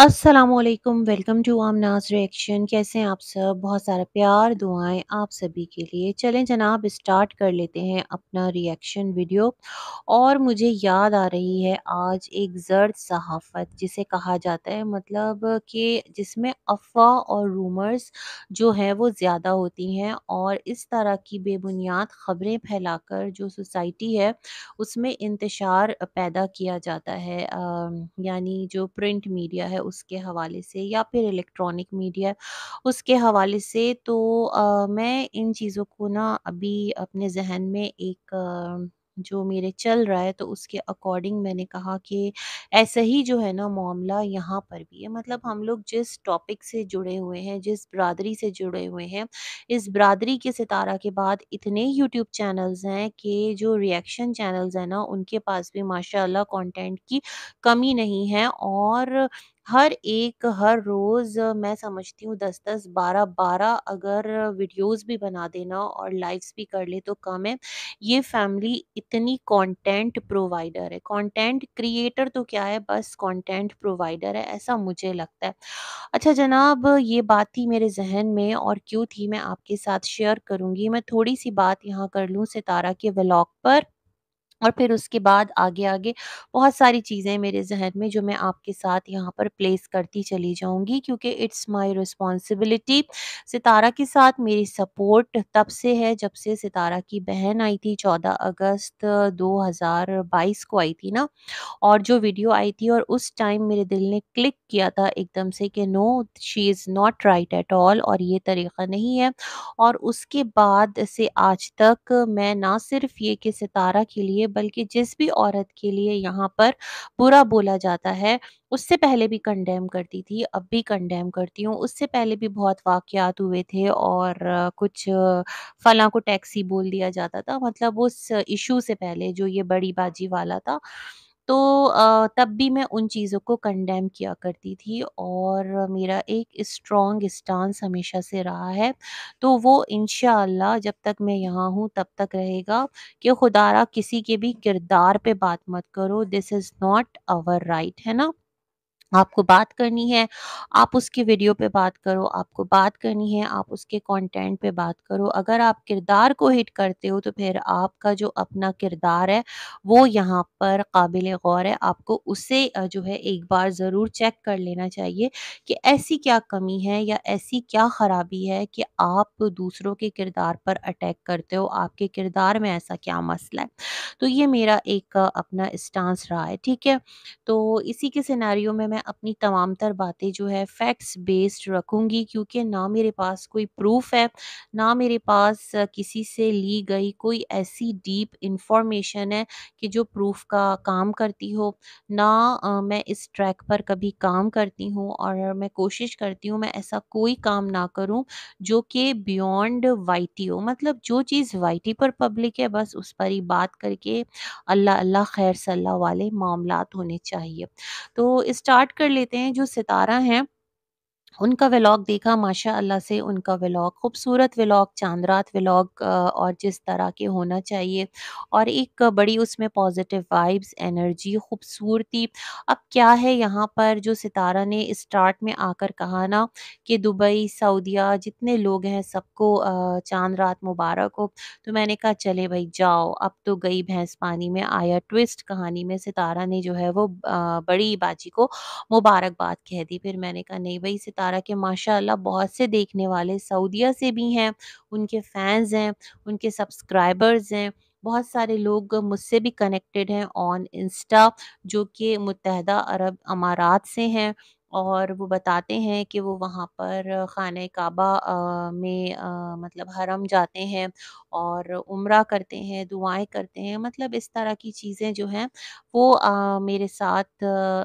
असलकम welcome to नाज reaction कैसे हैं आप सब बहुत सारा प्यार दुआएं आप सभी के लिए चलें जनाब स्टार्ट कर लेते हैं अपना रिएक्शन वीडियो और मुझे याद आ रही है आज एक जर्द सहाफ़त जिसे कहा जाता है मतलब कि जिसमें अफवाह और रूमर्स जो हैं वो ज़्यादा होती हैं और इस तरह की बेबुनियाद ख़बरें फैलाकर जो सोसाइटी है उसमें इंतशार पैदा किया जाता है यानी जो प्रिंट मीडिया है उसके हवाले से या फिर इलेक्ट्रॉनिक मीडिया उसके हवाले से तो आ, मैं इन चीज़ों को ना अभी अपने ज़हन में एक आ, जो मेरे चल रहा है तो उसके अकॉर्डिंग मैंने कहा कि ऐसा ही जो है ना मामला यहाँ पर भी है मतलब हम लोग जिस टॉपिक से जुड़े हुए हैं जिस बरदरी से जुड़े हुए हैं इस बरदरी के सितारा के बाद इतने यूट्यूब चैनल्स हैं कि जो रिएक्शन चैनल्स हैं ना उनके पास भी माशाल्लाह कंटेंट की कमी नहीं है और हर एक हर रोज़ मैं समझती हूँ दस दस बारह बारह अगर वीडियोज़ भी बना देना और लाइव्स भी कर ले तो कम है। ये फ़ैमिली इतनी कंटेंट प्रोवाइडर है, कंटेंट क्रिएटर तो क्या है बस कंटेंट प्रोवाइडर है ऐसा मुझे लगता है। अच्छा जनाब ये बात थी मेरे ज़हन में और क्यों थी मैं आपके साथ शेयर करूँगी। मैं थोड़ी-सी बात यहाँ कर लूँ सितारा के ब्लॉग पर। और फिर उसके बाद आगे आगे बहुत सारी चीज़ें मेरे जहन में जो मैं आपके साथ यहाँ पर प्लेस करती चली जाऊँगी क्योंकि इट्स माय रिस्पॉन्सिबिलिटी सितारा के साथ मेरी सपोर्ट तब से है जब से सितारा की बहन आई थी 14 अगस्त 2022 को आई थी ना और जो वीडियो आई थी और उस टाइम मेरे दिल ने क्लिक किया था एकदम से कि no she is not right at all और ये तरीक़ा नहीं है और उसके बाद से आज तक मैं ना सिर्फ ये कि सितारा के लिए लिए बल्कि जिस भी औरत के लिए यहाँ पर बुरा बोला जाता है उससे पहले भी कंडेम करती थी अब भी कंडेम करती हूँ उससे पहले भी बहुत वाक़ात हुए थे और कुछ फला को टैक्सी बोल दिया जाता था मतलब उस इशू से पहले जो ये बड़ी बाजी वाला था तो तब भी मैं उन चीज़ों को कंडेम किया करती थी और मेरा एक स्ट्रॉन्ग स्टांस हमेशा से रहा है। तो वो इन जब तक मैं यहाँ हूँ तब तक रहेगा कि खुदा किसी के भी किरदार पे बात मत करो, this is not our right है ना? आपको बात करनी है आप उसके वीडियो पे बात करो आपको बात करनी है आप उसके कंटेंट पे बात करो अगर आप किरदार को हिट करते हो तो फिर आपका जो अपना किरदार है वो यहाँ पर काबिल गौर है आपको उसे जो है एक बार ज़रूर चेक कर लेना चाहिए कि ऐसी क्या कमी है या ऐसी क्या ख़राबी है कि आप दूसरों के किरदार पर अटैक करते हो आपके किरदार में ऐसा क्या मसला है तो ये मेरा एक अपना स्टांस रहा है ठीक है तो इसी के सिनारियों में मैं मैं अपनी तमाम तर बातें जो है फैक्ट्स बेस्ड रखूँगी क्योंकि ना मेरे पास कोई प्रूफ़ है, ना मेरे पास किसी से ली गई कोई ऐसी डीप इंफॉर्मेशन है कि जो प्रूफ़ का काम करती हो, ना मैं इस ट्रैक पर कभी काम करती हूँ और मैं कोशिश करती हूँ मैं ऐसा कोई काम ना करूँ जो कि बियॉन्ड वाईटी हो। मतलब जो चीज़ वाईटी पर पब्लिक है बस उस पर ही बात करके अल्लाह, अल्लाह, ख़ैर सल्लाह वाले मामला होने चाहिए। तो स्टार्ट स्टार्ट कर लेते हैं जो सितारा हैं उनका व्लॉग देखा माशा अल्लाह से उनका व्लॉग खूबसूरत व्लॉग रात व्लॉग और जिस तरह के होना चाहिए और एक बड़ी उसमें पॉजिटिव वाइब्स एनर्जी खूबसूरती अब क्या है यहाँ पर जो सितारा ने स्टार्ट में आकर कहा ना कि दुबई सऊदिया जितने लोग हैं सबको चांद रात मुबारक हो तो मैंने कहा चले भाई जाओ अब तो गई भैंस पानी में आया ट्विस्ट कहानी में सितारा ने जो है वो बड़ी बाजी को मुबारकबाद कह दी फिर मैंने कहा नहीं भाई सितारा है कि माशाल्लाह बहुत से देखने वाले सऊदिया से भी हैं उनके फैंस हैं उनके सब्सक्राइबर्स हैं बहुत सारे लोग मुझसे भी कनेक्टेड हैं ऑन इंस्टा जो कि मुतहदा अरब अमारात से हैं और वो बताते हैं कि वो वहाँ पर ख़ान काबा में आ, मतलब हरम जाते हैं और उम्रा करते हैं, दुआएँ करते हैं, मतलब इस तरह की चीज़ें जो हैं वो आ, मेरे साथ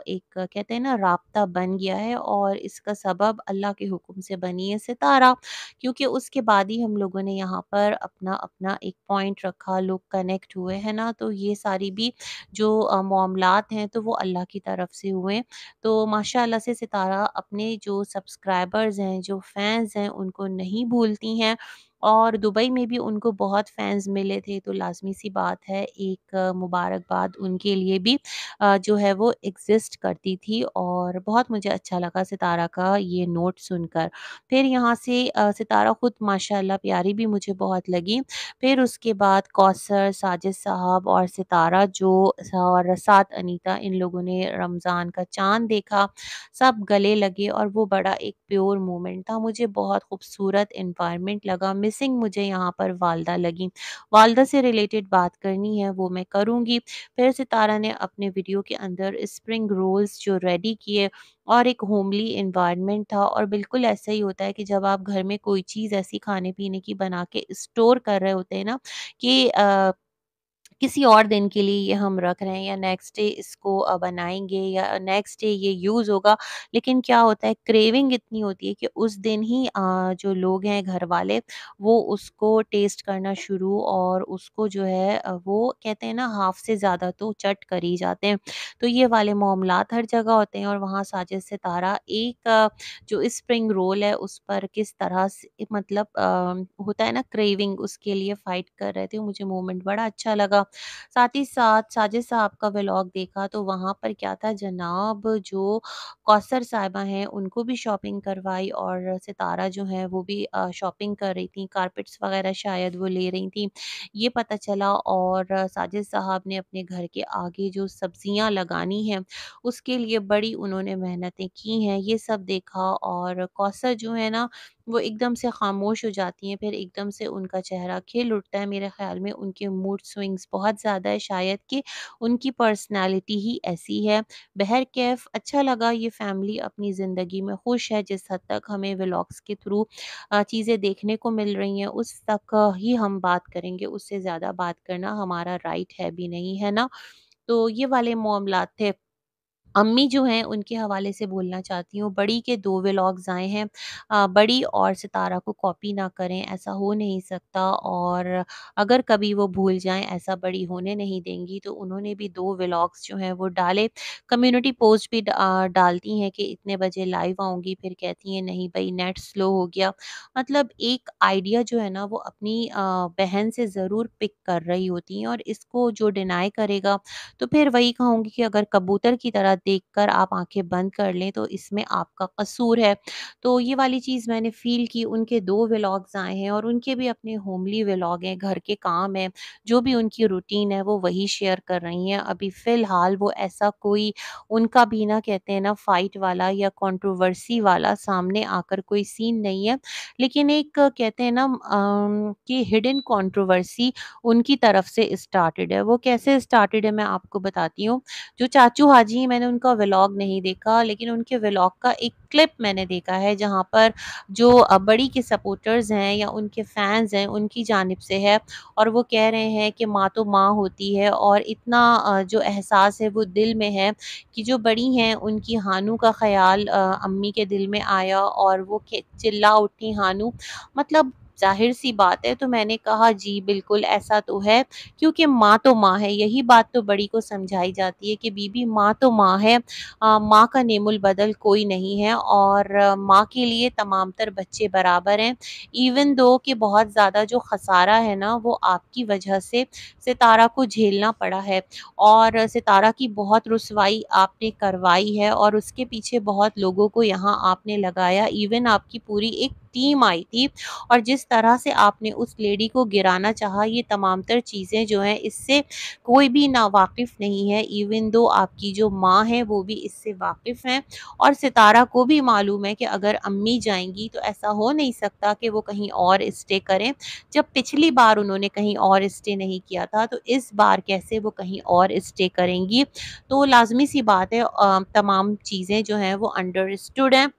एक कहते हैं ना रबता बन गया है और इसका सबब अल्लाह के हुक्म से बनी है सितारा, क्योंकि उसके बाद ही हम लोगों ने यहाँ पर अपना-अपना एक पॉइंट रखा, लोग कनेक्ट हुए, है ना? तो ये सारी भी जो मामला हैं तो वो अल्लाह की तरफ से हुए। तो माशा से सितारा अपने जो सब्सक्राइबर्स हैं जो फैंस हैं उनको नहीं भूलती हैं और दुबई में भी उनको बहुत फैंस मिले थे तो लाजमी सी बात है एक मुबारकबाद उनके लिए भी जो है वो एग्ज़िस्ट करती थी और बहुत मुझे अच्छा लगा सितारा का ये नोट सुनकर। फिर यहाँ से सितारा खुद माशाल्लाह प्यारी भी मुझे बहुत लगी। फिर उसके बाद कौसर, साजिद साहब और सितारा जो और रसात अनीता इन लोगों ने रमज़ान का चाँद देखा। सब गले लगे और वो बड़ा एक प्योर मोमेंट था। मुझे बहुत खूबसूरत इन्वामेंट लगा। मिस मिसिंग मुझे यहाँ पर वालदा लगी वालदा से रिलेटेड बात करनी है वो मैं करूँगी फिर सितारा ने अपने वीडियो के अंदर स्प्रिंग रोल्स जो रेडी किए और एक होमली इन्वायरमेंट था और बिल्कुल ऐसा ही होता है कि जब आप घर में कोई चीज़ ऐसी खाने पीने की बना के स्टोर कर रहे होते हैं ना कि आ, किसी और दिन के लिए ये हम रख रहे हैं या नेक्स्ट डे इसको बनाएंगे या नेक्स्ट डे ये यूज़ होगा। लेकिन क्या होता है क्रेविंग इतनी होती है कि उस दिन ही जो लोग हैं घर वाले वो उसको टेस्ट करना शुरू और उसको जो है वो कहते हैं ना हाफ़ से ज़्यादा तो चट कर ही जाते हैं। तो ये वाले मामला हर जगह होते हैं और वहाँ साजिश सितारा एक जो स्प्रिंग रोल है उस पर किस तरह से मतलब होता है ना क्रेविंग उसके लिए फ़ाइट कर रहे थे। मुझे मोमेंट बड़ा अच्छा लगा। साथ ही साथ साजिद साहब का व्लॉग देखा तो वहाँ पर क्या था जनाब जो कौसर साहिबा हैं उनको भी शॉपिंग करवाई और सितारा जो है वो भी शॉपिंग कर रही थी कारपेट्स वगैरह शायद वो ले रही थी ये पता चला और साजिद साहब ने अपने घर के आगे जो सब्जियाँ लगानी हैं उसके लिए बड़ी उन्होंने मेहनतें की हैं ये सब देखा और कौसर जो है ना वो एकदम से खामोश हो जाती हैं, फिर एकदम से उनका चेहरा खिल उठता है। मेरे ख़्याल में उनके मूड स्विंग्स बहुत ज़्यादा है शायद कि उनकी पर्सनैलिटी ही ऐसी है। बहर कैफ अच्छा लगा ये फ़ैमिली अपनी ज़िंदगी में खुश है जिस हद तक हमें व्लॉग्स के थ्रू चीज़ें देखने को मिल रही हैं उस तक ही हम बात करेंगे, उससे ज़्यादा बात करना हमारा राइट है भी नहीं, है ना? तो ये वाले मामला थे। अम्मी जो हैं उनके हवाले से बोलना चाहती हूँ बड़ी के दो व्लॉग्स आए हैं बड़ी और सितारा को कॉपी ना करें ऐसा हो नहीं सकता और अगर कभी वो भूल जाएं ऐसा बड़ी होने नहीं देंगी तो उन्होंने भी दो व्लॉग्स जो हैं वो डाले कम्युनिटी पोस्ट भी डालती हैं कि इतने बजे लाइव आऊँगी फिर कहती हैं नहीं भाई नेट स्लो हो गया मतलब एक आइडिया जो है ना वो अपनी बहन से ज़रूर पिक कर रही होती हैं और इसको जो डिनाई करेगा तो फिर वही कहूँगी कि अगर कबूतर की तरह देखकर आप आंखें बंद कर लें तो इसमें आपका कसूर है तो ये वाली चीज़ मैंने फ़ील की उनके दो व्लॉग्स आए हैं और उनके भी अपने होमली व्लॉग हैं घर के काम हैं जो भी उनकी रूटीन है वो वही शेयर कर रही हैं अभी फ़िलहाल वो ऐसा कोई उनका भी ना कहते हैं ना फाइट वाला या कॉन्ट्रोवर्सी वाला सामने आकर कोई सीन नहीं है लेकिन एक कहते हैं ना कि हिडन कॉन्ट्रोवर्सी उनकी तरफ से स्टार्टेड है वो कैसे स्टार्टेड है मैं आपको बताती हूँ जो चाचू हाजी मैंने उनका व्लॉग नहीं देखा लेकिन उनके व्लॉग का एक क्लिप मैंने देखा है जहाँ पर जो बड़ी के सपोर्टर्स हैं या उनके फैंस हैं उनकी जानब से है और वो कह रहे हैं कि माँ तो माँ होती है और इतना जो एहसास है वो दिल में है कि जो बड़ी हैं उनकी हानू का ख्याल अम्मी के दिल में आया और वो चिल्ला उठी हानू मतलब जाहिर सी बात है तो मैंने कहा जी बिल्कुल ऐसा तो है क्योंकि माँ तो माँ है यही बात तो बड़ी को समझाई जाती है कि बीबी माँ तो माँ है माँ का नेमुल बदल कोई नहीं है और माँ के लिए तमाम तर बच्चे बराबर हैं इवन दो कि बहुत ज़्यादा जो खसारा है ना वो आपकी वजह से सितारा को झेलना पड़ा है और सितारा की बहुत रसवाई आपने करवाई है और उसके पीछे बहुत लोगों को यहाँ आपने लगाया इवन आपकी पूरी एक टीम आई थी और जिस तरह से आपने उस लेडी को गिराना चाहा ये तमाम तर चीज़ें जो हैं इससे कोई भी नावाकिफ़ नहीं है इवन दो आपकी जो माँ है वो भी इससे वाकिफ़ हैं और सितारा को भी मालूम है कि अगर अम्मी जाएंगी तो ऐसा हो नहीं सकता कि वो कहीं और इस्टे करें जब पिछली बार उन्होंने कहीं और इस्टे नहीं किया था तो इस बार कैसे वो कहीं और इस्टे करेंगी तो लाजमी सी बात है तमाम चीज़ें जो हैं वो अंडरस्टूड हैं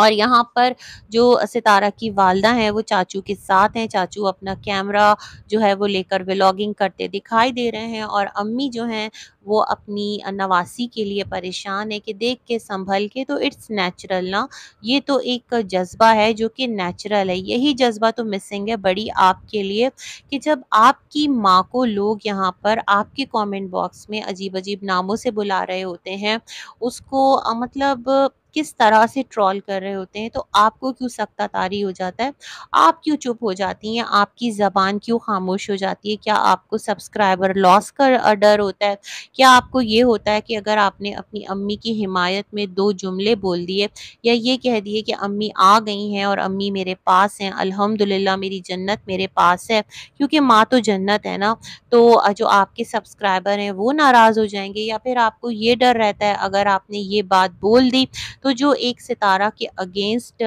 और यहाँ पर जो सितारा की वालदा हैं वो चाचू के साथ हैं चाचू अपना कैमरा जो है वो लेकर व्लॉगिंग करते दिखाई दे रहे हैं और अम्मी जो हैं वो अपनी नवासी के लिए परेशान है कि देख के संभल के तो इट्स नेचुरल ना ये तो एक जज्बा है जो कि नेचुरल है यही जज्बा तो मिसिंग है बड़ी आपके लिए कि जब आपकी माँ को लोग यहाँ पर आपके कॉमेंट बॉक्स में अजीब अजीब नामों से बुला रहे होते हैं उसको मतलब किस तरह से ट्रॉल कर रहे होते हैं तो आपको क्यों सख्ता तारी हो जाता है आप क्यों चुप हो जाती हैं आपकी ज़बान क्यों खामोश हो जाती है क्या आपको सब्सक्राइबर लॉस का डर होता है क्या आपको ये होता है कि अगर आपने अपनी अम्मी की हिमायत में दो जुमले बोल दिए या ये कह दिए कि अम्मी आ गई हैं और अम्मी मेरे पास हैं अल्हम्दुलिल्लाह मेरी जन्नत मेरे पास है क्योंकि माँ तो जन्नत है ना तो जो आपके सब्सक्राइबर हैं वो नाराज़ हो जाएंगे या फिर आपको ये डर रहता है अगर आपने ये बात बोल दी तो जो एक सितारा के अगेंस्ट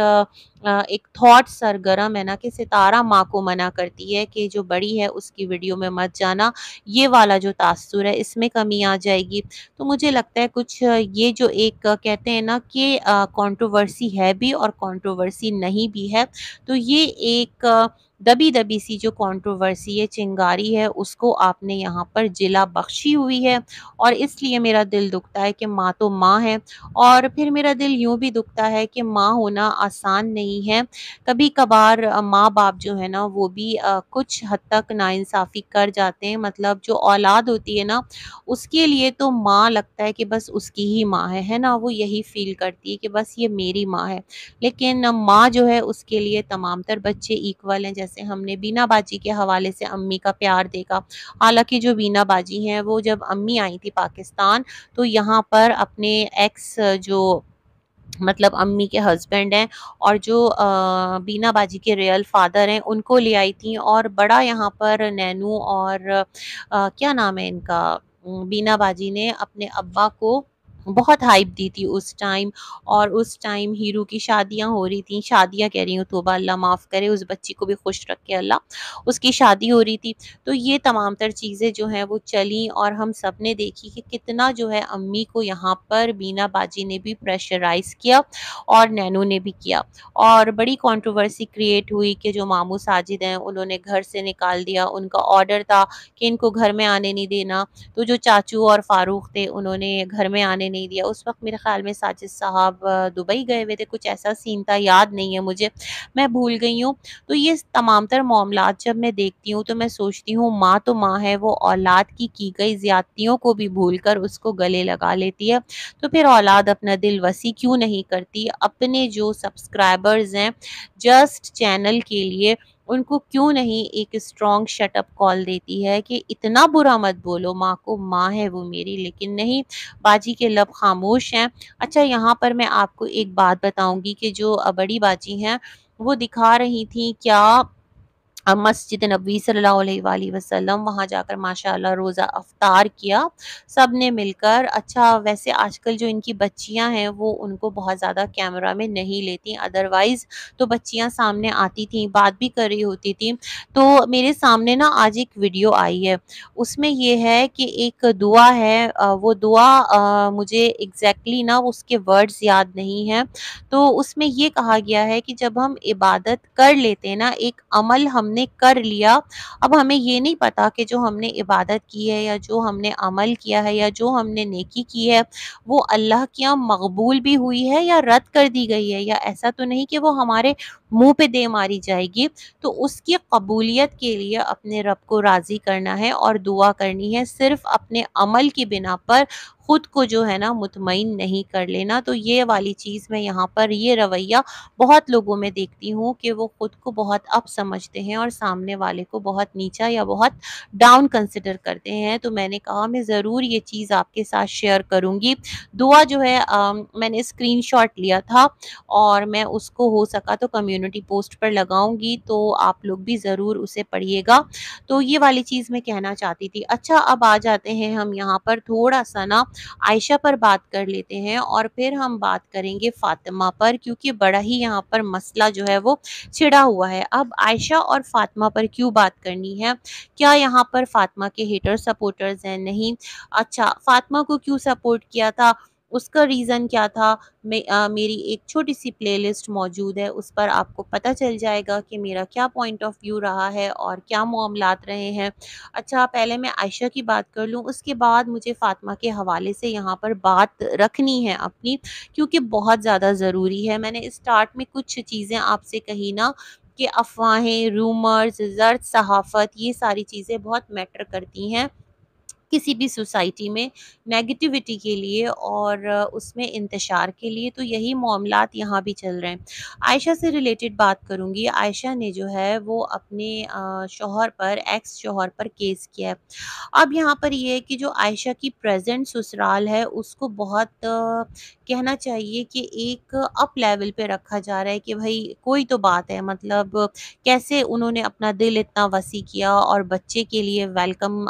एक थॉट सरगरम है ना कि सितारा माँ को मना करती है कि जो बड़ी है उसकी वीडियो में मत जाना ये वाला जो तासुर है इसमें कमी आ जाएगी तो मुझे लगता है कुछ ये जो एक कहते हैं ना कि कंट्रोवर्सी है भी और कंट्रोवर्सी नहीं भी है तो ये एक दबी दबी सी जो कंट्रोवर्सी है चिंगारी है उसको आपने यहाँ पर जिला बख्शी हुई है और इसलिए मेरा दिल दुखता है कि माँ तो माँ है और फिर मेरा दिल यूँ भी दुखता है कि माँ होना आसान नहीं नहीं है कभी कभार माँ बाप जो है ना वो भी कुछ हद तक नाइंसाफ़ी कर जाते हैं मतलब जो औलाद होती है ना उसके लिए तो माँ लगता है कि बस उसकी ही माँ है है ना वो यही फील करती है कि बस ये मेरी माँ है लेकिन माँ जो है उसके लिए तमाम तर बच्चे इक्वल हैं जैसे हमने बीना बाजी के हवाले से अम्मी का प्यार देखा हालांकि जो बीना बाजी हैं वो जब अम्मी आई थी पाकिस्तान तो यहाँ पर अपने एक्स जो मतलब अम्मी के हस्बैंड हैं और जो आ, बीना बाजी के रियल फादर हैं उनको ले आई थी और बड़ा यहाँ पर नैनू और आ, क्या नाम है इनका बीना बाजी ने अपने अब्बा को बहुत हाइप दी थी उस टाइम और उस टाइम हीरो की शादियां हो रही थी शादियां कह रही हूँ तोबा अल्लाह माफ़ करे उस बच्ची को भी खुश रखे अल्लाह उसकी शादी हो रही थी तो ये तमाम तर चीज़ें जो हैं वो चली और हम सब ने देखी कि कितना जो है अम्मी को यहाँ पर बीना बाजी ने भी प्रेशराइज किया और नैनो ने भी किया और बड़ी कॉन्ट्रोवर्सी क्रिएट हुई कि जो मामू साजिद हैं उन्होंने घर से निकाल दिया उनका ऑर्डर था कि इनको घर में आने नहीं देना तो जो चाचू और फारूक थे उन्होंने घर में आने नहीं दिया उस वक्त मेरे ख्याल में साजिद साहब दुबई गए हुए थे कुछ ऐसा सीन था याद नहीं है मुझे मैं भूल गई हूँ तो ये तमाम तर मामला जब मैं देखती हूँ तो मैं सोचती हूँ माँ तो माँ है वो औलाद की की गई ज़्यादतियों को भी भूल कर उसको गले लगा लेती है तो फिर औलाद अपना दिल वसी क्यों नहीं करती अपने जो सब्सक्राइबर्स हैं जस्ट चैनल के लिए उनको क्यों नहीं एक स्ट्रॉन्ग शटअप कॉल देती है कि इतना बुरा मत बोलो माँ को माँ है वो मेरी लेकिन नहीं बाजी के लब खामोश हैं अच्छा यहाँ पर मैं आपको एक बात बताऊँगी कि जो बड़ी बाजी हैं वो दिखा रही थी क्या मस्जिद नबी सल्लल्लाहु अलैहि वसल्लम वहाँ जाकर माशाल्लाह रोज़ा अफ्तार किया सब ने मिलकर अच्छा वैसे आजकल जो इनकी बच्चियाँ हैं वो उनको बहुत ज़्यादा कैमरा में नहीं लेती अदरवाइज़ तो बच्चियाँ सामने आती थी बात भी कर रही होती थी तो मेरे सामने ना आज एक वीडियो आई है उसमें यह है कि एक दुआ है वो दुआ आ, मुझे एग्जैक्टली exactly ना उसके वर्ड्स याद नहीं हैं तो उसमें ये कहा गया है कि जब हम इबादत कर लेते हैं ना एक अमल हमने हमने कर लिया अब हमें ये नहीं पता कि जो हमने इबादत की है या जो हमने अमल किया है या जो हमने नेकी की है वो अल्लाह के यहाँ मकबूल भी हुई है या रद्द कर दी गई है या ऐसा तो नहीं कि वो हमारे मुंह पे दे मारी जाएगी तो उसकी कबूलियत के लिए अपने रब को राज़ी करना है और दुआ करनी है सिर्फ अपने अमल की बिना पर ख़ुद को जो है ना मुतमिन नहीं कर लेना तो ये वाली चीज़ मैं यहाँ पर ये रवैया बहुत लोगों में देखती हूँ कि वो ख़ुद को बहुत अप समझते हैं और सामने वाले को बहुत नीचा या बहुत डाउन कंसिडर करते हैं तो मैंने कहा मैं ज़रूर ये चीज़ आपके साथ शेयर करूँगी दुआ जो है आ, मैंने स्क्रीन लिया था और मैं उसको हो सका तो कम्यूनिटी पोस्ट पर लगाऊंगी तो आप लोग भी ज़रूर उसे पढ़िएगा तो ये वाली चीज़ मैं कहना चाहती थी अच्छा अब आ जाते हैं हम यहाँ पर थोड़ा सा ना आयशा पर बात कर लेते हैं और फिर हम बात करेंगे फातिमा पर क्योंकि बड़ा ही यहाँ पर मसला जो है वो छिड़ा हुआ है अब आयशा और फातिमा पर क्यों बात करनी है क्या यहाँ पर फातिमा के हेटर सपोर्टर्स हैं नहीं अच्छा फातिमा को क्यों सपोर्ट किया था उसका रीज़न क्या था मे, आ, मेरी एक छोटी सी प्लेलिस्ट मौजूद है उस पर आपको पता चल जाएगा कि मेरा क्या पॉइंट ऑफ व्यू रहा है और क्या मामलात रहे हैं अच्छा पहले मैं आयशा की बात कर लूँ उसके बाद मुझे फ़ातिमा के हवाले से यहाँ पर बात रखनी है अपनी क्योंकि बहुत ज़्यादा ज़रूरी है मैंने स्टार्ट में कुछ चीज़ें आपसे कही ना कि अफवाहें रूमर्स जर्द सहाफ़त ये सारी चीज़ें बहुत मैटर करती हैं किसी भी सोसाइटी में नेगेटिविटी के लिए और उसमें इंतशार के लिए तो यही मामला यहाँ भी चल रहे हैं आयशा से रिलेटेड बात करूँगी आयशा ने जो है वो अपने शोहर पर एक्स शोहर पर केस किया है अब यहाँ पर यह है कि जो आयशा की प्रेजेंट ससुराल है उसको बहुत कहना चाहिए कि एक अप लेवल पे रखा जा रहा है कि भाई कोई तो बात है मतलब कैसे उन्होंने अपना दिल इतना वसी किया और बच्चे के लिए वेलकम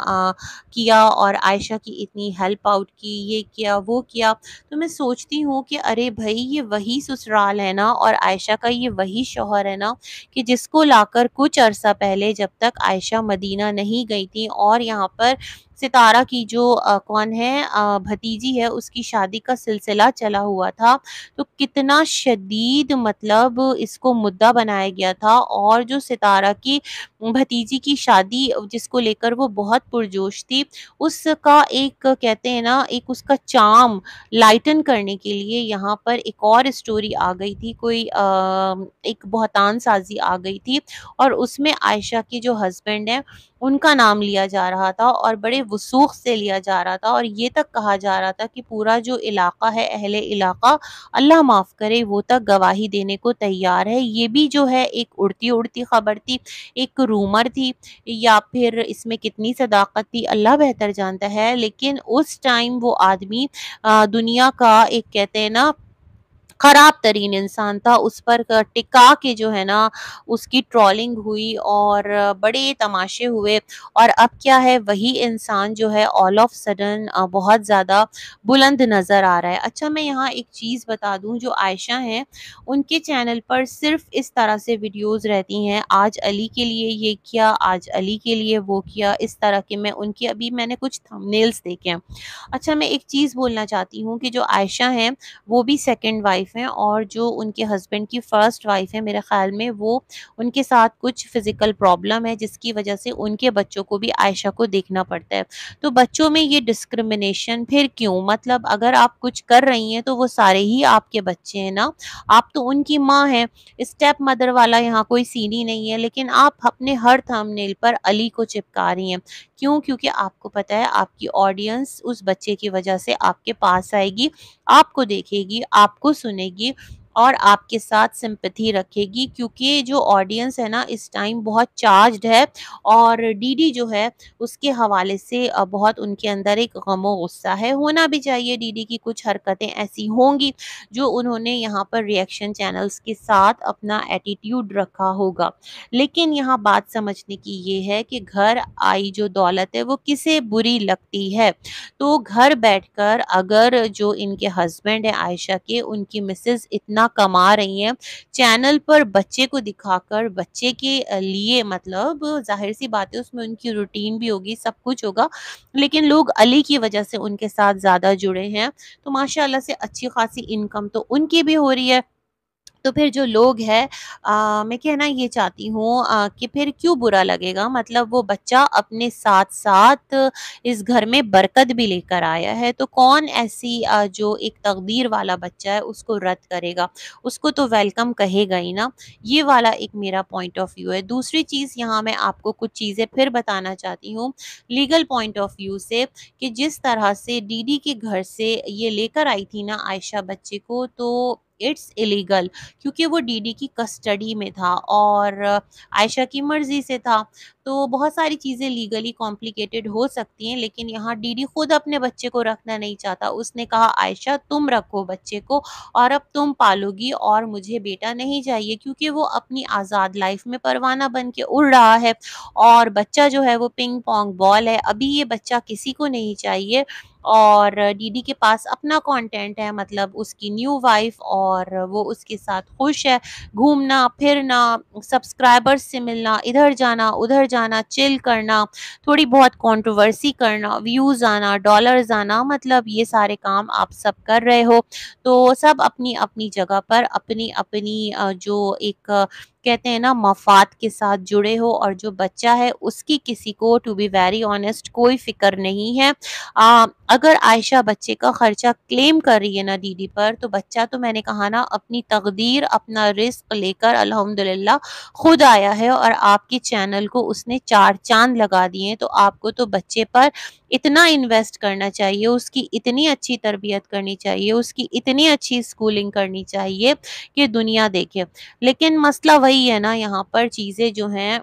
किया किया और आयशा की इतनी हेल्प आउट की ये किया वो किया तो मैं सोचती हूँ कि अरे भाई ये वही ससुराल है ना और आयशा का ये वही शोहर है ना कि जिसको लाकर कुछ अरसा पहले जब तक आयशा मदीना नहीं गई थी और यहाँ पर सितारा की जो कौन है भतीजी है उसकी शादी का सिलसिला चला हुआ था तो कितना शदीद मतलब इसको मुद्दा बनाया गया था और जो सितारा की भतीजी की शादी जिसको लेकर वो बहुत पुरजोश थी उसका एक कहते हैं ना एक उसका चाम लाइटन करने के लिए यहाँ पर एक और स्टोरी आ गई थी कोई आ, एक बहतान साजी आ गई थी और उसमें आयशा के जो हस्बैंड हैं उनका नाम लिया जा रहा था और बड़े वसूख से लिया जा रहा था और ये तक कहा जा रहा था कि पूरा जो इलाका है अहले इलाका अल्लाह माफ़ करे वो तक गवाही देने को तैयार है ये भी जो है एक उड़ती उड़ती खबर थी एक रूमर थी या फिर इसमें कितनी सदाकत थी अल्लाह बेहतर जानता है लेकिन उस टाइम वो आदमी दुनिया का एक कहते हैं ना ख़राब तरीन इंसान था उस पर टिका के जो है ना उसकी ट्रॉलिंग हुई और बड़े तमाशे हुए और अब क्या है वही इंसान जो है ऑल ऑफ सडन बहुत ज़्यादा बुलंद नज़र आ रहा है अच्छा मैं यहाँ एक चीज़ बता दूँ जो आयशा हैं उनके चैनल पर सिर्फ इस तरह से वीडियोस रहती हैं आज अली के लिए ये किया आज अली के लिए वो किया इस तरह के मैं उनके अभी मैंने कुछ थंबनेल्स देखे हैं अच्छा मैं एक चीज़ बोलना चाहती हूँ कि जो आयशा हैं वो भी सेकेंड वाइफ वाइफ हैं और जो उनके हस्बैंड की फ़र्स्ट वाइफ है मेरे ख़्याल में वो उनके साथ कुछ फ़िज़िकल प्रॉब्लम है जिसकी वजह से उनके बच्चों को भी आयशा को देखना पड़ता है तो बच्चों में ये डिस्क्रिमिनेशन फिर क्यों मतलब अगर आप कुछ कर रही हैं तो वो सारे ही आपके बच्चे हैं ना आप तो उनकी माँ हैं स्टेप मदर वाला यहाँ कोई सीन ही नहीं है लेकिन आप अपने हर थर्मनेल पर अली को चिपका रही हैं क्यों क्योंकि आपको पता है आपकी ऑडियंस उस बच्चे की वजह से आपके पास आएगी आपको देखेगी आपको सुनेगी और आपके साथ सिंपथी रखेगी क्योंकि जो ऑडियंस है ना इस टाइम बहुत चार्ज है और डीडी जो है उसके हवाले से बहुत उनके अंदर एक गमो गुस्सा है होना भी चाहिए डीडी की कुछ हरकतें ऐसी होंगी जो उन्होंने यहाँ पर रिएक्शन चैनल्स के साथ अपना एटीट्यूड रखा होगा लेकिन यहाँ बात समझने की ये है कि घर आई जो दौलत है वो किसे बुरी लगती है तो घर बैठकर अगर जो इनके हस्बैंड हैं आयशा के उनकी मिसेज इतना खाना कमा रही हैं चैनल पर बच्चे को दिखाकर बच्चे के लिए मतलब जाहिर सी बात है उसमें उनकी रूटीन भी होगी सब कुछ होगा लेकिन लोग अली की वजह से उनके साथ ज़्यादा जुड़े हैं तो माशाला से अच्छी खासी इनकम तो उनकी भी हो रही है तो फिर जो लोग हैं मैं कहना ये चाहती हूँ कि फिर क्यों बुरा लगेगा मतलब वो बच्चा अपने साथ साथ इस घर में बरकत भी लेकर आया है तो कौन ऐसी आ, जो एक तकदीर वाला बच्चा है उसको रद्द करेगा उसको तो वेलकम कहेगा ही ना ये वाला एक मेरा पॉइंट ऑफ व्यू है दूसरी चीज़ यहाँ मैं आपको कुछ चीज़ें फिर बताना चाहती हूँ लीगल पॉइंट ऑफ व्यू से कि जिस तरह से डी के घर से ये लेकर आई थी ना आयशा बच्चे को तो इट्स इलीगल क्योंकि वो डीडी की कस्टडी में था और आयशा की मर्ज़ी से था तो बहुत सारी चीज़ें लीगली कॉम्प्लिकेटेड हो सकती हैं लेकिन यहाँ डीडी खुद अपने बच्चे को रखना नहीं चाहता उसने कहा आयशा तुम रखो बच्चे को और अब तुम पालोगी और मुझे बेटा नहीं चाहिए क्योंकि वो अपनी आज़ाद लाइफ में परवाना बन के उड़ रहा है और बच्चा जो है वो पिंग पोंग बॉल है अभी ये बच्चा किसी को नहीं चाहिए और डीडी के पास अपना कंटेंट है मतलब उसकी न्यू वाइफ और वो उसके साथ खुश है घूमना फिरना सब्सक्राइबर्स से मिलना इधर जाना उधर जाना चिल करना थोड़ी बहुत कंट्रोवर्सी करना व्यूज़ आना डॉलर्स आना मतलब ये सारे काम आप सब कर रहे हो तो सब अपनी अपनी जगह पर अपनी अपनी जो एक कहते हैं ना मफाद के साथ जुड़े हो और जो बच्चा है उसकी किसी को टू बी वेरी ऑनेस्ट कोई फिक्र नहीं है आ, अगर आयशा बच्चे का खर्चा क्लेम कर रही है ना दीदी पर तो बच्चा तो मैंने कहा ना अपनी तकदीर अपना रिस्क लेकर अल्हम्दुलिल्लाह खुद आया है और आपके चैनल को उसने चार चांद लगा दिए तो आपको तो बच्चे पर इतना इन्वेस्ट करना चाहिए उसकी इतनी अच्छी तरबियत करनी चाहिए उसकी इतनी अच्छी स्कूलिंग करनी चाहिए कि दुनिया देखे लेकिन मसला वही है ना यहाँ पर चीज़ें जो हैं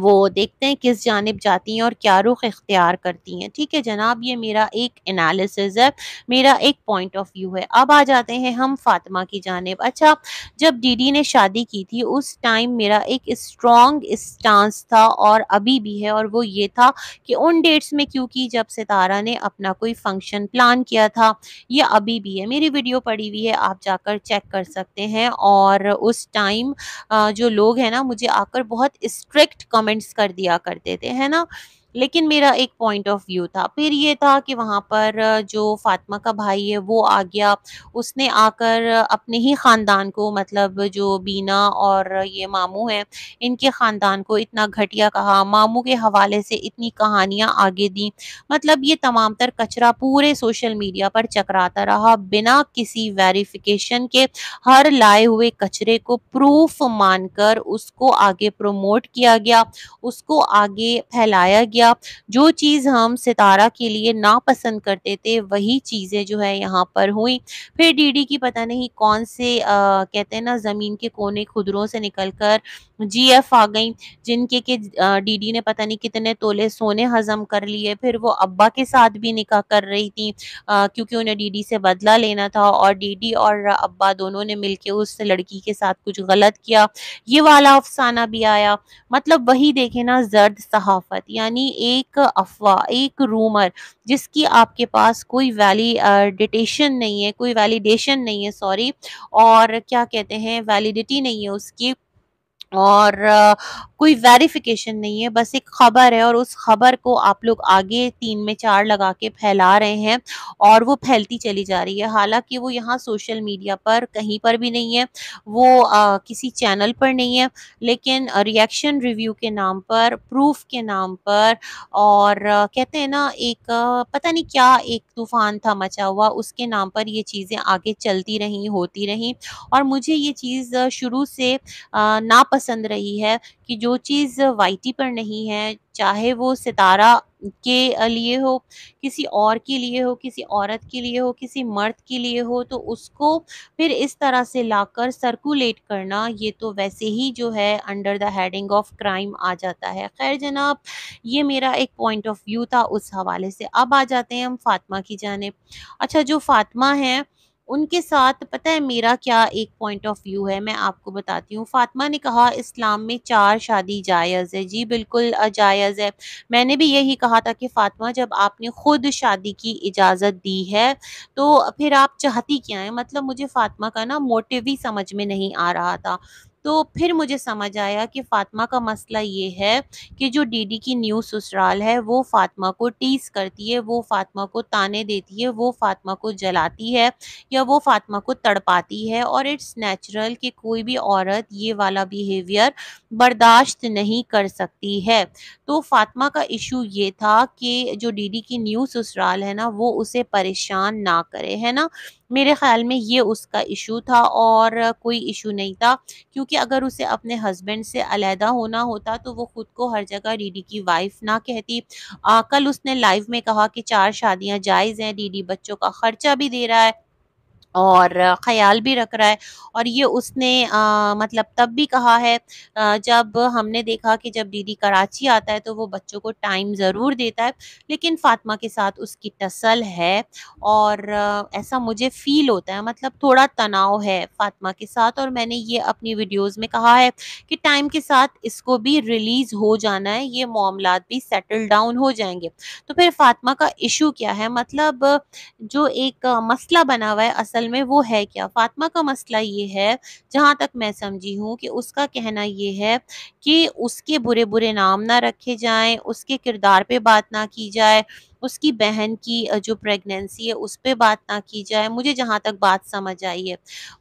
वो देखते हैं किस जानब जाती हैं और क्या रुख इख्तियार करती हैं ठीक है जनाब ये मेरा एक एनालिसिस है मेरा एक पॉइंट ऑफ व्यू है अब आ जाते हैं हम फातिमा की जानब अच्छा जब डीडी ने शादी की थी उस टाइम मेरा एक स्ट्रॉन्ग स्टांस था और अभी भी है और वो ये था कि उन डेट्स में क्योंकि जब सितारा ने अपना कोई फंक्शन प्लान किया था यह अभी भी है मेरी वीडियो पड़ी हुई है आप जाकर चेक कर सकते हैं और उस टाइम जो लोग हैं ना मुझे आकर बहुत स्ट्रिक्ट कम कमेंट्स कर दिया करते थे है ना लेकिन मेरा एक पॉइंट ऑफ व्यू था फिर ये था कि वहाँ पर जो फातिमा का भाई है वो आ गया उसने आकर अपने ही ख़ानदान को मतलब जो बीना और ये मामू हैं इनके ख़ानदान को इतना घटिया कहा मामू के हवाले से इतनी कहानियाँ आगे दी मतलब ये तमाम तर कचरा पूरे सोशल मीडिया पर चकराता रहा बिना किसी वेरिफिकेशन के हर लाए हुए कचरे को प्रूफ मानकर उसको आगे प्रमोट किया गया उसको आगे फैलाया गया किया जो चीज़ हम सितारा के लिए नापसंद करते थे वही चीज़ें जो है यहाँ पर हुई फिर डीडी की पता नहीं कौन से आ, कहते हैं ना ज़मीन के कोने खुदरों से निकल कर जी एफ आ गई जिनके के डीडी ने पता नहीं कितने तोले सोने हजम कर लिए फिर वो अब्बा के साथ भी निकाह कर रही थी क्योंकि उन्हें डीडी से बदला लेना था और डीडी और अब्बा दोनों ने मिलके उस लड़की के साथ कुछ गलत किया ये वाला अफसाना भी आया मतलब वही देखे ना जर्द सहाफत यानि कोई एक अफवाह एक रूमर जिसकी आपके पास कोई डिटेशन नहीं है कोई वैलिडेशन नहीं है सॉरी और क्या कहते हैं वैलिडिटी नहीं है उसकी और कोई वेरिफिकेशन नहीं है बस एक ख़बर है और उस ख़बर को आप लोग आगे तीन में चार लगा के फैला रहे हैं और वो फैलती चली जा रही है हालांकि वो यहाँ सोशल मीडिया पर कहीं पर भी नहीं है वो आ, किसी चैनल पर नहीं है लेकिन रिएक्शन रिव्यू के नाम पर प्रूफ के नाम पर और कहते हैं ना एक पता नहीं क्या एक तूफ़ान था मचा हुआ उसके नाम पर ये चीज़ें आगे चलती रहीं होती रहीं और मुझे ये चीज़ शुरू से ना पसंद रही है कि जो चीज़ वाइटी पर नहीं है चाहे वो सितारा के लिए हो किसी और के लिए हो किसी औरत के लिए हो किसी मर्द के लिए हो तो उसको फिर इस तरह से लाकर सर्कुलेट करना ये तो वैसे ही जो है under the heading of crime आ जाता है खैर जनाब ये मेरा एक पॉइंट ऑफ व्यू था उस हवाले से अब आ जाते हैं हम फातिमा की जानब अच्छा जो फातिमा है उनके साथ पता है मेरा क्या एक पॉइंट ऑफ व्यू है मैं आपको बताती हूँ फातिमा ने कहा इस्लाम में चार शादी जायज़ है जी बिल्कुल जायज़ है मैंने भी यही कहा था कि फातिमा जब आपने ख़ुद शादी की इजाज़त दी है तो फिर आप चाहती क्या है मतलब मुझे फातिमा का ना मोटिव ही समझ में नहीं आ रहा था तो फिर मुझे समझ आया कि फ़ातिमा का मसला ये है कि जो डीडी की न्यू ससुराल है वो फ़ातिमा को टीस करती है वो फ़ातिमा को ताने देती है वो फ़ातिमा को जलाती है या वो फ़ातिमा को तड़पाती है और इट्स नेचुरल कि कोई भी औरत ये वाला बिहेवियर बर्दाश्त नहीं कर सकती है तो फ़ातिमा का इशू ये था कि जो डीडी की न्यू ससुराल है ना वो उसे परेशान ना करे है ना मेरे ख्याल में ये उसका इशू था और कोई इशू नहीं था क्योंकि अगर उसे अपने हस्बैंड से अलहदा होना होता तो वो खुद को हर जगह डीडी की वाइफ ना कहती आ, कल उसने लाइव में कहा कि चार शादियां जायज़ हैं डीडी बच्चों का खर्चा भी दे रहा है और ख्याल भी रख रहा है और ये उसने आ, मतलब तब भी कहा है आ, जब हमने देखा कि जब दीदी कराची आता है तो वो बच्चों को टाइम ज़रूर देता है लेकिन फ़ातिमा के साथ उसकी टसल है और आ, ऐसा मुझे फ़ील होता है मतलब थोड़ा तनाव है फ़ातिमा के साथ और मैंने ये अपनी वीडियोज़ में कहा है कि टाइम के साथ इसको भी रिलीज़ हो जाना है ये मामला भी सेटल डाउन हो जाएंगे तो फिर फ़ातिमा का इशू क्या है मतलब जो एक मसला बना हुआ है असल असल में वो है क्या फातिमा का मसला ये है जहाँ तक मैं समझी हूँ कि उसका कहना ये है कि उसके बुरे बुरे नाम ना रखे जाएं उसके किरदार पे बात ना की जाए उसकी बहन की जो प्रेगनेंसी है उस पर बात ना की जाए मुझे जहाँ तक बात समझ आई है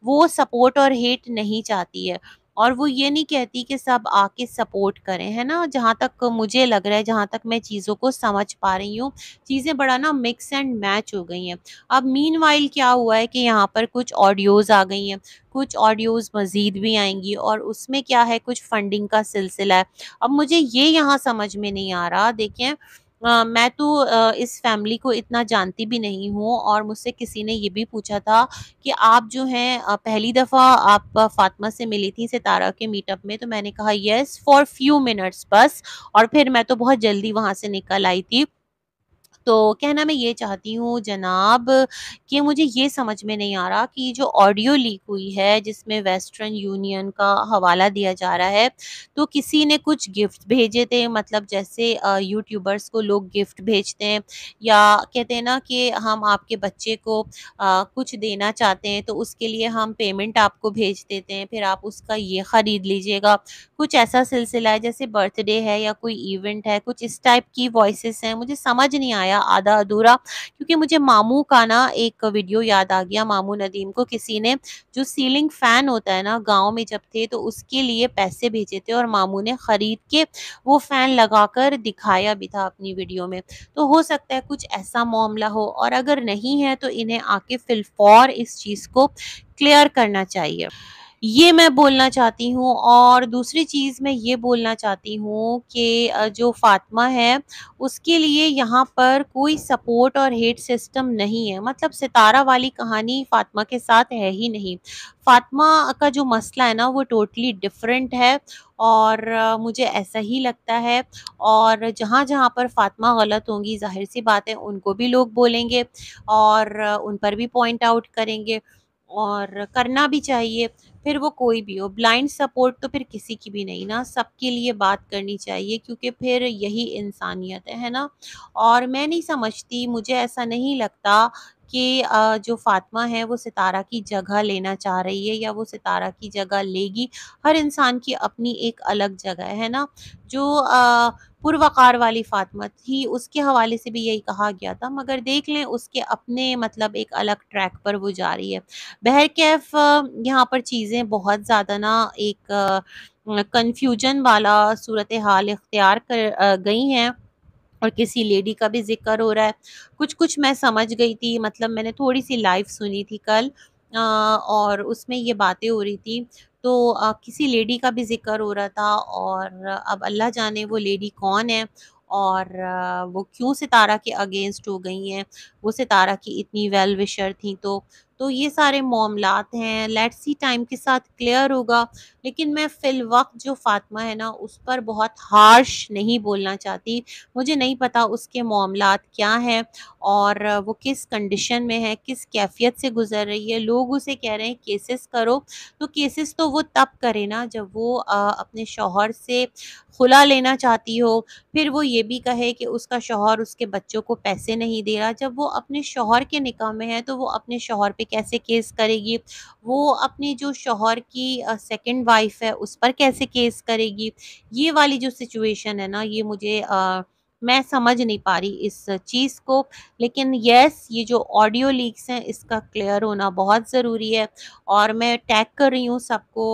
वो सपोर्ट और हेट नहीं चाहती है और वो ये नहीं कहती कि सब आके सपोर्ट करें है ना जहाँ तक मुझे लग रहा है जहाँ तक मैं चीज़ों को समझ पा रही हूँ चीज़ें बड़ा ना मिक्स एंड मैच हो गई हैं अब मीन क्या हुआ है कि यहाँ पर कुछ ऑडियोज़ आ गई हैं कुछ ऑडियोज़ मज़ीद भी आएंगी और उसमें क्या है कुछ फंडिंग का सिलसिला है अब मुझे ये यहाँ समझ में नहीं आ रहा देखें मैं तो इस फैमिली को इतना जानती भी नहीं हूँ और मुझसे किसी ने ये भी पूछा था कि आप जो हैं पहली दफ़ा आप फातमा फ़ातिमा से मिली थी सितारा के मीटअप में तो मैंने कहा यस फॉर फ्यू मिनट्स बस और फिर मैं तो बहुत जल्दी वहाँ से निकल आई थी। तो कहना मैं ये चाहती हूँ जनाब कि मुझे ये समझ में नहीं आ रहा कि जो ऑडियो लीक हुई है जिसमें वेस्टर्न यूनियन का हवाला दिया जा रहा है तो किसी ने कुछ गिफ्ट भेजे थे मतलब जैसे यूट्यूबर्स को लोग गिफ्ट भेजते हैं या कहते हैं ना कि हम आपके बच्चे को आ, कुछ देना चाहते हैं तो उसके लिए हम पेमेंट आपको भेज देते हैं फिर आप उसका ये ख़रीद लीजिएगा कुछ ऐसा सिलसिला है जैसे बर्थडे है या कोई इवेंट है कुछ इस टाइप की वॉइस हैं मुझे समझ नहीं आया आया आधा अधूरा क्योंकि मुझे मामू का ना एक वीडियो याद आ गया मामू नदीम को किसी ने जो सीलिंग फैन होता है ना गाँव में जब थे तो उसके लिए पैसे भेजे थे और मामू ने ख़रीद के वो फ़ैन लगा दिखाया भी था अपनी वीडियो में तो हो सकता है कुछ ऐसा मामला हो और अगर नहीं है तो इन्हें आके फिलफौर इस चीज़ को क्लियर करना चाहिए ये मैं बोलना चाहती हूँ और दूसरी चीज़ मैं ये बोलना चाहती हूँ कि जो फातिमा है उसके लिए यहाँ पर कोई सपोर्ट और हेट सिस्टम नहीं है मतलब सितारा वाली कहानी फातिमा के साथ है ही नहीं फातिमा का जो मसला है ना वो टोटली डिफरेंट है और मुझे ऐसा ही लगता है और जहाँ जहाँ पर फातिमा गलत होंगी जाहिर सी बात है उनको भी लोग बोलेंगे और उन पर भी पॉइंट आउट करेंगे और करना भी चाहिए फिर वो कोई भी हो ब्लाइंड सपोर्ट तो फिर किसी की भी नहीं ना सबके लिए बात करनी चाहिए क्योंकि फिर यही इंसानियत है ना और मैं नहीं समझती मुझे ऐसा नहीं लगता कि जो फातिमा है वो सितारा की जगह लेना चाह रही है या वो सितारा की जगह लेगी हर इंसान की अपनी एक अलग जगह है ना जो पुरवकार वाली फातिमा थी उसके हवाले से भी यही कहा गया था मगर देख लें उसके अपने मतलब एक अलग ट्रैक पर वो जा रही है बहर कैफ यहाँ पर चीज़ें बहुत ज़्यादा ना एक कन्फ्यूजन वाला सूरत हाल इख्तियार कर गई हैं और किसी लेडी का भी जिक्र हो रहा है कुछ कुछ मैं समझ गई थी मतलब मैंने थोड़ी सी लाइव सुनी थी कल आ, और उसमें ये बातें हो रही थी तो आ, किसी लेडी का भी जिक्र हो रहा था और अब अल्लाह जाने वो लेडी कौन है और वो क्यों सितारा के अगेंस्ट हो गई हैं वो सितारा की इतनी वेल विशर थी तो तो ये सारे मामला हैं लेट्स सी टाइम के साथ क्लियर होगा लेकिन मैं फिल वक्त जो फातिमा है ना उस पर बहुत हार्श नहीं बोलना चाहती मुझे नहीं पता उसके मामला क्या हैं और वो किस कंडीशन में है किस कैफियत से गुजर रही है लोग उसे कह रहे हैं केसेस करो तो केसेस तो वो तब करे ना जब वो आ, अपने शोहर से खुला लेना चाहती हो फिर वो ये भी कहे कि उसका शोहर उसके बच्चों को पैसे नहीं दे रहा जब वो अपने शोहर के निकाह में है तो वो अपने शोहर पे पे कैसे केस करेगी वो अपने जो शोहर की सेकंड वाइफ है उस पर कैसे केस करेगी ये वाली जो सिचुएशन है ना ये मुझे आ, मैं समझ नहीं पा रही इस चीज़ को लेकिन यस ये जो ऑडियो लीक्स हैं इसका क्लियर होना बहुत ज़रूरी है और मैं टैग कर रही हूँ सबको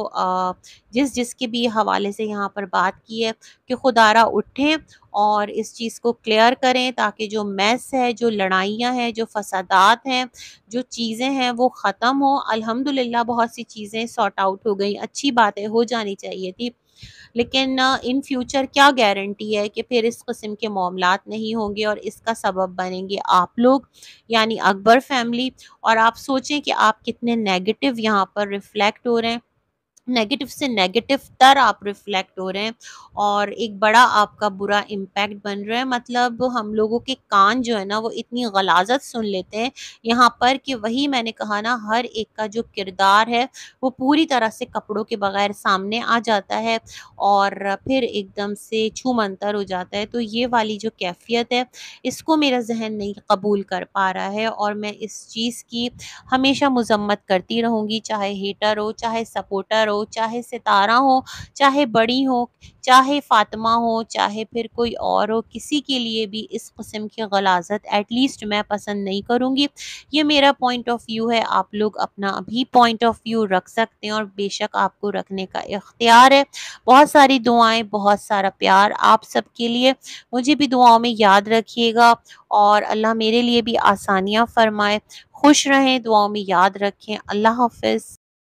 जिस जिसके भी हवाले से यहाँ पर बात की है कि खुदारा उठें और इस चीज़ को क्लियर करें ताकि जो मैस है जो लड़ाइयाँ हैं जो फसादात हैं जो चीज़ें हैं वो ख़त्म हो अल्हम्दुलिल्लाह बहुत सी चीज़ें सॉर्ट आउट हो गई अच्छी बातें हो जानी चाहिए थी लेकिन इन फ्यूचर क्या गारंटी है कि फिर इस कस्म के मामला नहीं होंगे और इसका सबब बनेंगे आप लोग यानी अकबर फैमिली और आप सोचें कि आप कितने नेगेटिव यहाँ पर रिफ्लेक्ट हो रहे हैं नेगेटिव से नेगेटिव तर आप रिफ्लेक्ट हो रहे हैं और एक बड़ा आपका बुरा इम्पैक्ट बन रहा है मतलब हम लोगों के कान जो है ना वो इतनी गलाजत सुन लेते हैं यहाँ पर कि वही मैंने कहा ना हर एक का जो किरदार है वो पूरी तरह से कपड़ों के बगैर सामने आ जाता है और फिर एकदम से छू मंतर हो जाता है तो ये वाली जो कैफियत है इसको मेरा जहन नहीं कबूल कर पा रहा है और मैं इस चीज़ की हमेशा मजम्मत करती रहूँगी चाहे हेटर हो चाहे सपोर्टर हो चाहे सितारा हो चाहे बड़ी हो चाहे फ़ातिमा हो चाहे फिर कोई और हो किसी के लिए भी इस कस्म की गलाजत एटलीस्ट मैं पसंद नहीं करूँगी ये मेरा पॉइंट ऑफ व्यू है आप लोग अपना अभी पॉइंट ऑफ व्यू रख सकते हैं और बेशक आपको रखने का इख्तियार है बहुत सारी दुआएं बहुत सारा प्यार आप सबके लिए मुझे भी दुआओं में याद रखिएगा और अल्लाह मेरे लिए भी आसानियाँ फरमाए खुश रहें दुआओं में याद रखें अल्लाह हाफिज़